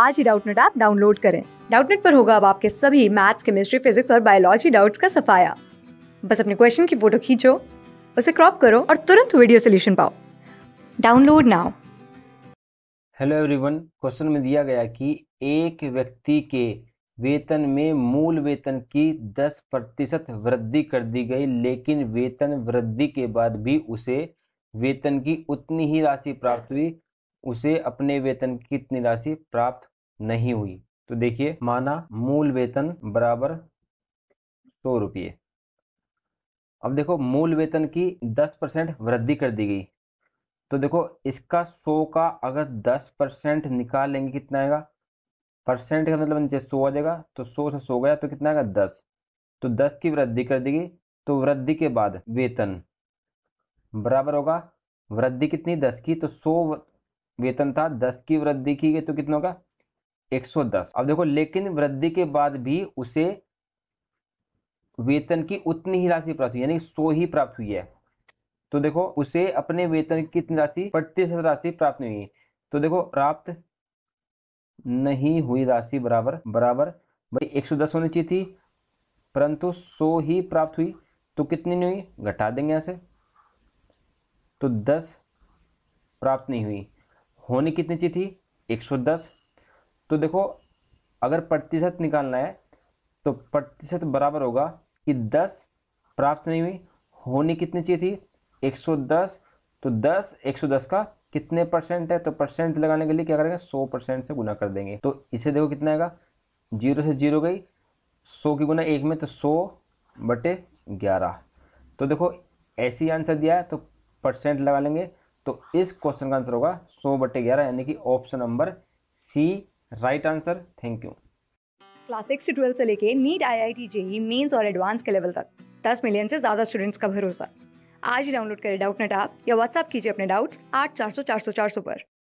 आज ही Doubtnut app download करें डाउटनेट पर होगा अब आपके सभी मैथ्स केमिस्ट्री फिजिक्स और बायोलॉजी डाउट्स का सफाया बस अपने क्वेश्चन की फोटो खींचो उसे क्रॉप करो और तुरंत वीडियो सोल्यूशन पाओ download now hello everyone question में दिया गया कि एक व्यक्ति के वेतन में मूल वेतन की 10 प्रतिशत वृद्धि कर दी गई लेकिन वेतन वृद्धि के बाद भी उसे वेतन की उतनी ही राशि प्राप्त हुई उसे अपने वेतन की कितनी राशि प्राप्त नहीं हुई तो देखिए माना मूल वेतन बराबर सौ रुपये अब देखो मूल वेतन की दस परसेंट वृद्धि कर दी गई तो देखो इसका सौ का अगर दस परसेंट निकाल लेंगे कितना आएगा परसेंट का मतलब नीचे सौ आ जाएगा तो सौ से सौ गया तो कितना आएगा दस तो दस की वृद्धि कर दी गई तो वृद्धि के बाद वेतन बराबर होगा वृद्धि कितनी दस की तो सौ वेतन था दस की वृद्धि की गई तो कितना होगा 110 अब देखो लेकिन वृद्धि के बाद भी उसे वेतन की उतनी ही राशि प्राप्त हुई यानी सो ही प्राप्त हुई है तो देखो उसे अपने वेतन की कितनी राशि प्रतिशत राशि प्राप्त नहीं हुई तो देखो प्राप्त नहीं हुई राशि बराबर बराबर भाई 110 होनी चाहिए थी परंतु 100 ही प्राप्त हुई तो कितनी नहीं हुई घटा देंगे ऐसे तो 10 प्राप्त नहीं हुई होनी कितनी चाहिए थी 110 तो देखो अगर प्रतिशत निकालना है तो प्रतिशत बराबर होगा कि 10 प्राप्त नहीं हुई होनी कितनी चाहिए थी 110 तो 10 110 का कितने परसेंट है तो परसेंट लगाने के लिए क्या करेंगे 100 परसेंट से गुना कर देंगे तो इसे देखो कितना आएगा जीरो से जीरो गई 100 की गुना एक में तो 100 बटे ग्यारह तो देखो ऐसी आंसर दिया है तो परसेंट लगा लेंगे तो इस क्वेश्चन का आंसर होगा सौ बटे ग्यारह यानी कि option number c right answer thank you class six to twelve से लेके NEET I I T JEE mains और एडवांस के लेवल तक दस मिलियन से ज़्यादा स्टूडेंट्स का भरोसा आज ही डाउनलोड करें डाउट नेट आप या व्हाट्सअप कीजिए अपने डाउट्स आठ चार सौ चार सौ चार सौ पर